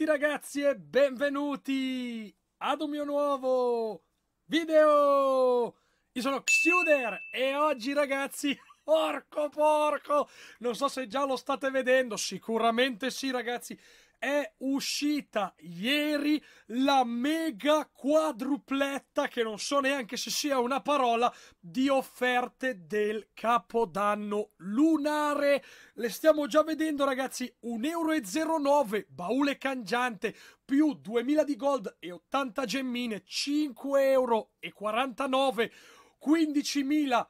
tutti ragazzi e benvenuti ad un mio nuovo video! Io sono Xuder e oggi ragazzi, porco porco, non so se già lo state vedendo, sicuramente sì ragazzi, è uscita ieri la mega quadrupletta, che non so neanche se sia una parola, di offerte del Capodanno lunare. Le stiamo già vedendo ragazzi, 1,09€, baule cangiante, più 2000 di gold e 80 gemmine, 5,49 euro 15.000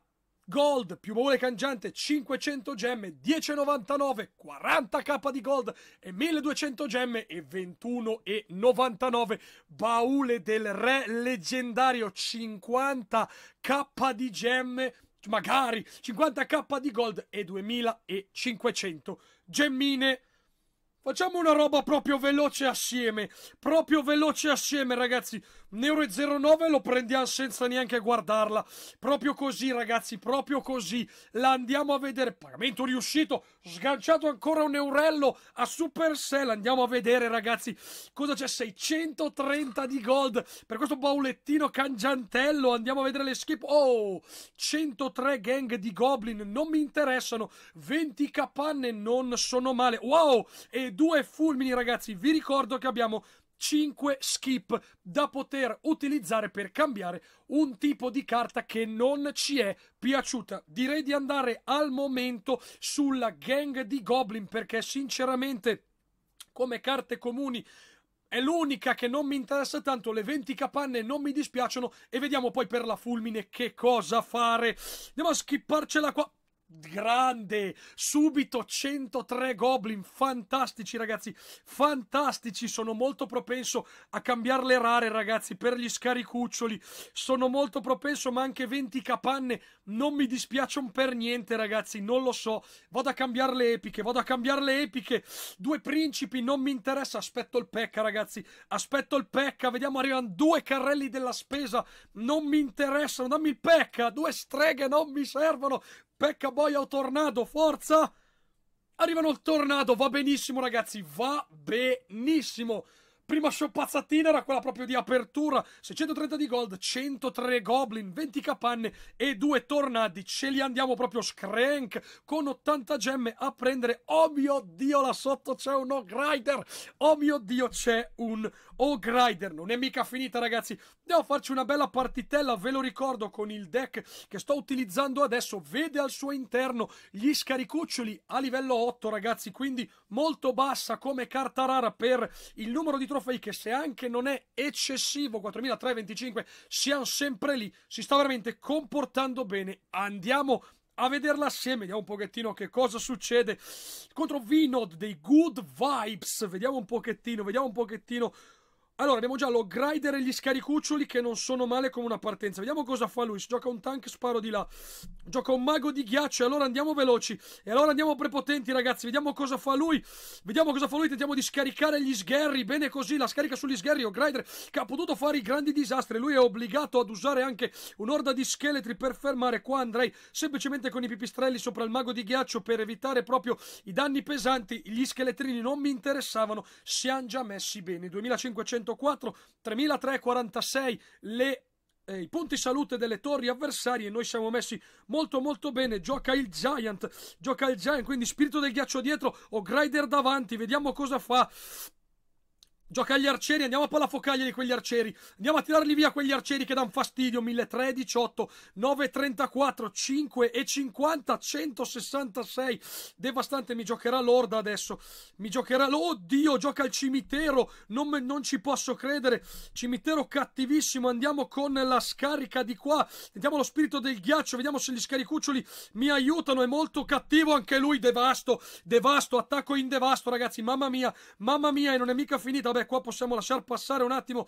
gold, piumone cangiante, 500 gemme, 10,99, 40k di gold e 1200 gemme e 21,99. Baule del re leggendario, 50k di gemme, magari 50k di gold e 2500 gemmine. Facciamo una roba proprio veloce assieme. Proprio veloce assieme, ragazzi. Neuro 09 lo prendiamo senza neanche guardarla. Proprio così, ragazzi. Proprio così. La andiamo a vedere. Pagamento riuscito. Sganciato ancora un eurello a Supercell. Andiamo a vedere, ragazzi. Cosa c'è? 630 di gold per questo baulettino cangiantello. Andiamo a vedere le skip. Oh, 103 gang di goblin. Non mi interessano. 20 capanne non sono male. Wow, e due fulmini, ragazzi. Vi ricordo che abbiamo 5 skip da poter utilizzare per cambiare un tipo di carta che non ci è piaciuta. Direi di andare al momento sulla gang di Goblin perché sinceramente come carte comuni è l'unica che non mi interessa tanto, le 20 capanne non mi dispiacciono e vediamo poi per la fulmine che cosa fare. Andiamo a skipparcela qua grande, subito 103 Goblin, fantastici ragazzi, fantastici, sono molto propenso a cambiare le rare ragazzi per gli scaricuccioli, sono molto propenso ma anche 20 capanne, non mi dispiacciono per niente ragazzi, non lo so, vado a cambiare le epiche, vado a cambiare le epiche, due principi, non mi interessa, aspetto il pecca ragazzi, aspetto il pecca, vediamo arrivano due carrelli della spesa, non mi interessano, dammi il pecca, due streghe non mi servono, Pecca boia o tornado, forza! Arrivano il tornado, va benissimo ragazzi, va benissimo! prima sciopazzatina era quella proprio di apertura. 630 di gold, 103 goblin, 20 capanne e 2 tornadi. Ce li andiamo proprio scrank con 80 gemme a prendere. Oh mio Dio, là sotto c'è un ogrider Oh mio Dio, c'è un ogrider Non è mica finita, ragazzi. Devo farci una bella partitella, ve lo ricordo, con il deck che sto utilizzando adesso. Vede al suo interno gli scaricuccioli a livello 8, ragazzi. Quindi molto bassa come carta rara per il numero di trofei Garofei che se anche non è eccessivo 4.325 siamo sempre lì si sta veramente comportando bene andiamo a vederla assieme, vediamo un pochettino che cosa succede contro Vinod dei Good Vibes, vediamo un pochettino, vediamo un pochettino allora, abbiamo già lo grider e gli scaricuccioli che non sono male come una partenza. Vediamo cosa fa lui. Si gioca un tank, sparo di là. Gioca un mago di ghiaccio. E allora andiamo veloci. E allora andiamo prepotenti, ragazzi. Vediamo cosa fa lui. Vediamo cosa fa lui. Tentiamo di scaricare gli sgherri. Bene così, la scarica sugli sgherri. O grider che ha potuto fare i grandi disastri. Lui è obbligato ad usare anche un'orda di scheletri per fermare. Qua andrei semplicemente con i pipistrelli sopra il mago di ghiaccio per evitare proprio i danni pesanti. Gli scheletrini non mi interessavano. Siamo già messi bene. 2500 304, 3346 le eh, i punti salute delle torri avversarie noi siamo messi molto molto bene gioca il Giant gioca il Giant quindi spirito del ghiaccio dietro o Grider davanti vediamo cosa fa Gioca agli arcieri, andiamo a palla focaglia di quegli arcieri. Andiamo a tirarli via quegli arcieri che danno fastidio. 1300, 18, 934, 5 e 50, 166. Devastante, mi giocherà l'orda adesso. Mi giocherà... Oddio, gioca al cimitero. Non, me... non, ci posso credere. Cimitero cattivissimo. Andiamo con la scarica di qua. Sentiamo lo spirito del ghiaccio. Vediamo se gli scaricuccioli mi aiutano. È molto cattivo anche lui. Devasto, devasto, attacco in devasto, ragazzi. Mamma mia, mamma mia, e non è mica finita. Vabbè, Vabbè, qua possiamo lasciar passare un attimo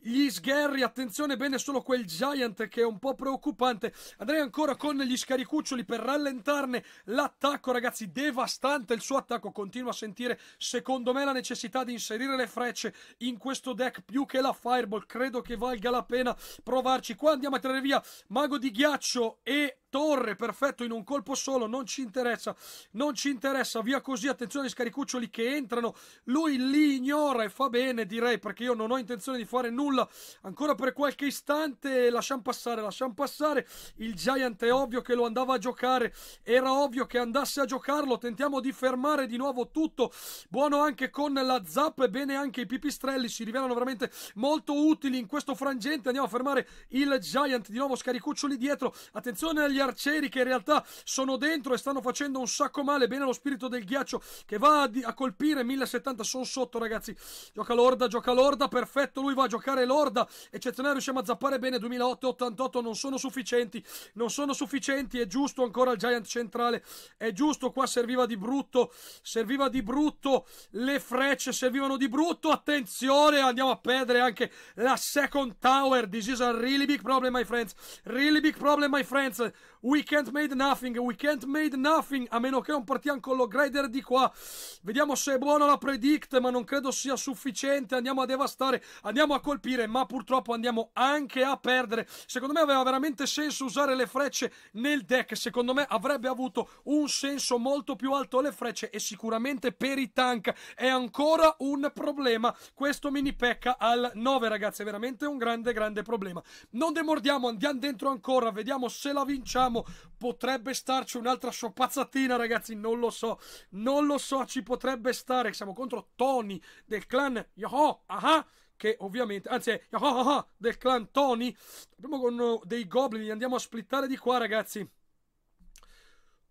gli sgherri. Attenzione, bene solo quel Giant che è un po' preoccupante. Andrei ancora con gli scaricuccioli per rallentarne l'attacco, ragazzi. Devastante il suo attacco. Continua a sentire, secondo me, la necessità di inserire le frecce in questo deck più che la Fireball. Credo che valga la pena provarci. Qua andiamo a tirare via Mago di Ghiaccio e Torre, perfetto, in un colpo solo, non ci interessa, non ci interessa, via così, attenzione agli scaricuccioli che entrano, lui li ignora e fa bene direi, perché io non ho intenzione di fare nulla, ancora per qualche istante, lasciamo passare, lasciamo passare, il Giant è ovvio che lo andava a giocare, era ovvio che andasse a giocarlo, tentiamo di fermare di nuovo tutto, buono anche con la zap, e bene anche i pipistrelli, si rivelano veramente molto utili in questo frangente, andiamo a fermare il Giant, di nuovo scaricuccioli dietro, attenzione agli arcieri che in realtà sono dentro e stanno facendo un sacco male. Bene lo spirito del ghiaccio che va a, a colpire. 1070 sono sotto, ragazzi. Gioca l'orda, gioca l'orda. Perfetto, lui va a giocare l'orda. Eccezionale, riusciamo a zappare bene. 2008 88 non sono sufficienti. Non sono sufficienti. È giusto ancora il Giant centrale. È giusto, qua serviva di brutto. Serviva di brutto. Le frecce servivano di brutto. Attenzione, andiamo a perdere anche la second tower. This is a really big problem, my friends. Really big problem, my friends. We can't made nothing, we can't made nothing, a meno che non partiamo con lo grader di qua. Vediamo se è buona la predict, ma non credo sia sufficiente. Andiamo a devastare, andiamo a colpire, ma purtroppo andiamo anche a perdere. Secondo me aveva veramente senso usare le frecce nel deck. Secondo me avrebbe avuto un senso molto più alto le frecce e sicuramente per i tank è ancora un problema. Questo mini pecca al 9, ragazzi, è veramente un grande, grande problema. Non demordiamo, andiamo dentro ancora, vediamo se la vinciamo vediamo. Potrebbe starci un'altra soppazzatina, ragazzi. Non lo so, non lo so. Ci potrebbe stare. Siamo contro Tony del clan Yoho. Aha ah, che ovviamente, anzi è ah ah, del clan Tony, abbiamo con eh, dei goblin, andiamo a splittare di qua ragazzi.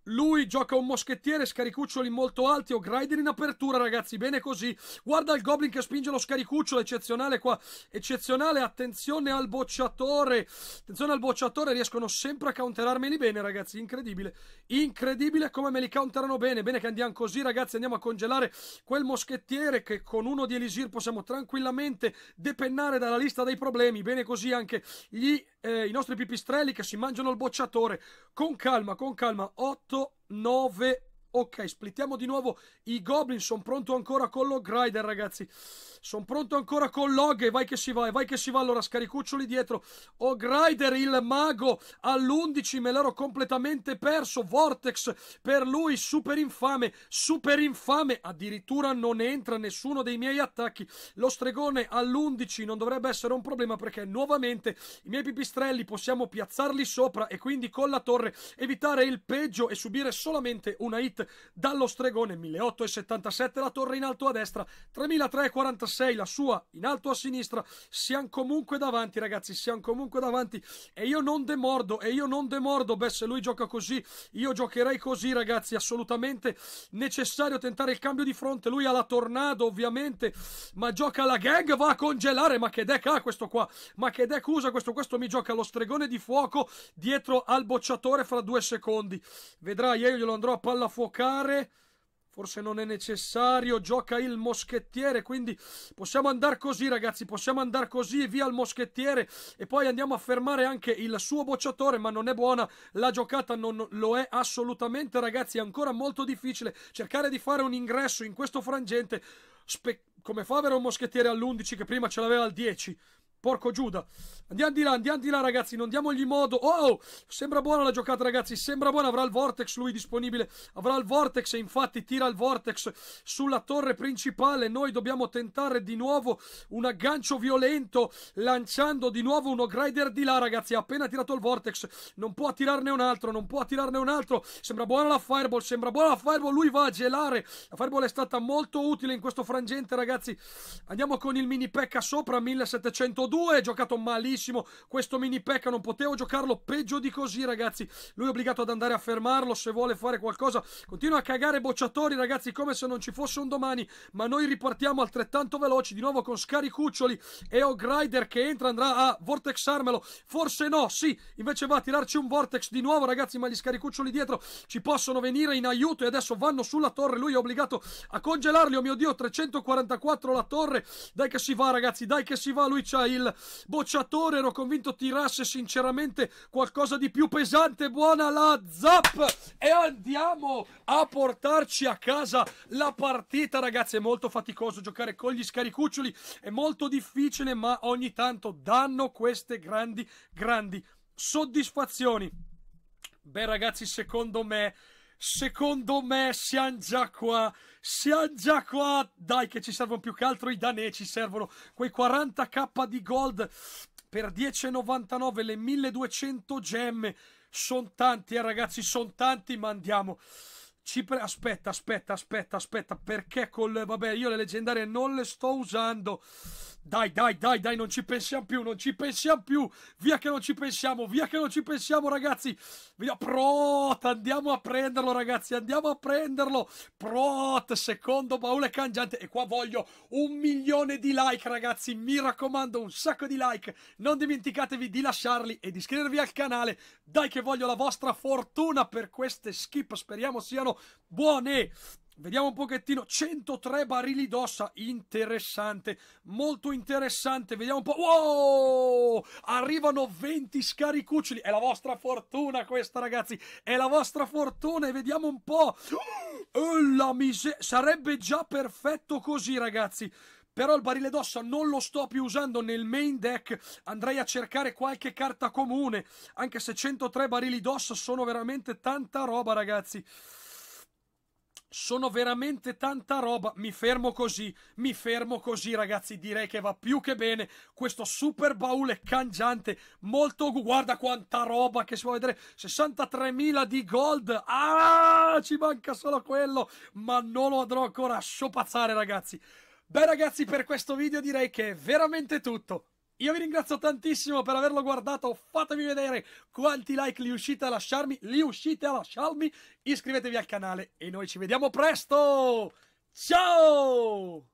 Lui gioca un moschettiere, scaricuccioli molto alti o grider in apertura, ragazzi. Bene così. Guarda il Goblin che spinge lo scaricucciolo, eccezionale qua. Eccezionale, attenzione al bocciatore. Attenzione al bocciatore, riescono sempre a counterarmeli bene, ragazzi. Incredibile. Incredibile come me li counterano bene. Bene che andiamo così, ragazzi. Andiamo a congelare quel moschettiere che con uno di Elisir possiamo tranquillamente depennare dalla lista dei problemi. Bene così anche gli eh, i nostri pipistrelli che si mangiano il bocciatore. Con calma, con calma. 8, 9, Ok, splittiamo di nuovo i Goblin. Sono pronto ancora con lo Grider, ragazzi. Sono pronto ancora con Log. E vai che si va, e vai che si va. Allora, scaricuccioli dietro. O oh, Grider, il mago all'11. Me l'ero completamente perso. Vortex per lui, super infame. Super infame. Addirittura non entra nessuno dei miei attacchi. Lo stregone all'11 non dovrebbe essere un problema perché nuovamente i miei pipistrelli possiamo piazzarli sopra e quindi con la torre evitare il peggio e subire solamente una hit dallo Stregone 1877 la torre in alto a destra, 3346 la sua in alto a sinistra, siamo comunque davanti ragazzi, siamo comunque davanti e io non demordo, e io non demordo, beh se lui gioca così, io giocherei così ragazzi, assolutamente necessario tentare il cambio di fronte, lui ha la tornado ovviamente, ma gioca la gang, va a congelare, ma che deck ha questo qua, ma che deck usa questo, questo mi gioca lo Stregone di fuoco dietro al bocciatore fra due secondi, vedrai io glielo andrò a palla fuoco giocare. Forse non è necessario, gioca il moschettiere, quindi possiamo andare così ragazzi, possiamo andare così via il moschettiere e poi andiamo a fermare anche il suo bocciatore, ma non è buona, la giocata non lo è assolutamente ragazzi, è ancora molto difficile cercare di fare un ingresso in questo frangente, come fa avere un moschettiere all'11 che prima ce l'aveva al 10? Porco Giuda. Andiamo di là, andiamo di là, ragazzi. Non diamogli modo. Oh, oh, sembra buona la giocata, ragazzi. Sembra buona. Avrà il Vortex lui disponibile. Avrà il Vortex e infatti tira il Vortex sulla torre principale. Noi dobbiamo tentare di nuovo un aggancio violento lanciando di nuovo uno grider di là, ragazzi. Ha appena tirato il Vortex. Non può tirarne un altro, non può tirarne un altro. Sembra buona la Fireball, sembra buona la Fireball. Lui va a gelare. La Fireball è stata molto utile in questo frangente, ragazzi. Andiamo con il mini pecca sopra, 1702. 2, giocato malissimo questo mini pecca, non potevo giocarlo peggio di così ragazzi, lui è obbligato ad andare a fermarlo se vuole fare qualcosa, continua a cagare bocciatori ragazzi come se non ci fosse un domani, ma noi ripartiamo altrettanto veloci, di nuovo con Scaricuccioli e O'Grider che entra, andrà a vortexarmelo, forse no, sì, invece va a tirarci un vortex di nuovo ragazzi, ma gli Scaricuccioli dietro ci possono venire in aiuto e adesso vanno sulla torre, lui è obbligato a congelarli, oh mio Dio, 344 la torre, dai che si va ragazzi, dai che si va, lui c'ha il il bocciatore, ero convinto tirasse sinceramente qualcosa di più pesante, buona la zap e andiamo a portarci a casa la partita ragazzi, è molto faticoso giocare con gli scaricuccioli, è molto difficile ma ogni tanto danno queste grandi grandi soddisfazioni. Beh ragazzi, secondo me Secondo me siamo già qua. Siamo già qua. Dai, che ci servono più che altro i danesi. Ci servono quei 40k di gold per 10,99 le 1200 gemme. Sono tanti, eh, ragazzi. Sono tanti, ma andiamo. Pre... Aspetta, aspetta, aspetta, aspetta. Perché col. Vabbè, io le leggendarie non le sto usando. Dai, dai, dai, dai, non ci pensiamo più, non ci pensiamo più. Via che non ci pensiamo, via che non ci pensiamo, ragazzi. Via, Prot, andiamo a prenderlo, ragazzi, andiamo a prenderlo. Prot, secondo baule cangiante. E qua voglio un milione di like, ragazzi. Mi raccomando, un sacco di like. Non dimenticatevi di lasciarli e di iscrivervi al canale. Dai, che voglio la vostra fortuna per queste skip. Speriamo siano buone. Vediamo un pochettino, 103 barili d'ossa, interessante, molto interessante, vediamo un po', wow, arrivano 20 scaricuccioli, è la vostra fortuna questa ragazzi, è la vostra fortuna e vediamo un po', oh, la miseria, sarebbe già perfetto così ragazzi, però il barile d'ossa non lo sto più usando nel main deck, andrei a cercare qualche carta comune, anche se 103 barili d'ossa sono veramente tanta roba ragazzi sono veramente tanta roba. Mi fermo così, mi fermo così, ragazzi. Direi che va più che bene. Questo super baule cangiante, molto. Guarda quanta roba che si può vedere: 63.000 di gold. Ah, ci manca solo quello, ma non lo andrò ancora a sciopazzare, ragazzi. Beh, ragazzi, per questo video direi che è veramente tutto. Io vi ringrazio tantissimo per averlo guardato. Fatemi vedere quanti like li riuscite a lasciarmi. Li riuscite a lasciarmi. Iscrivetevi al canale e noi ci vediamo presto. Ciao!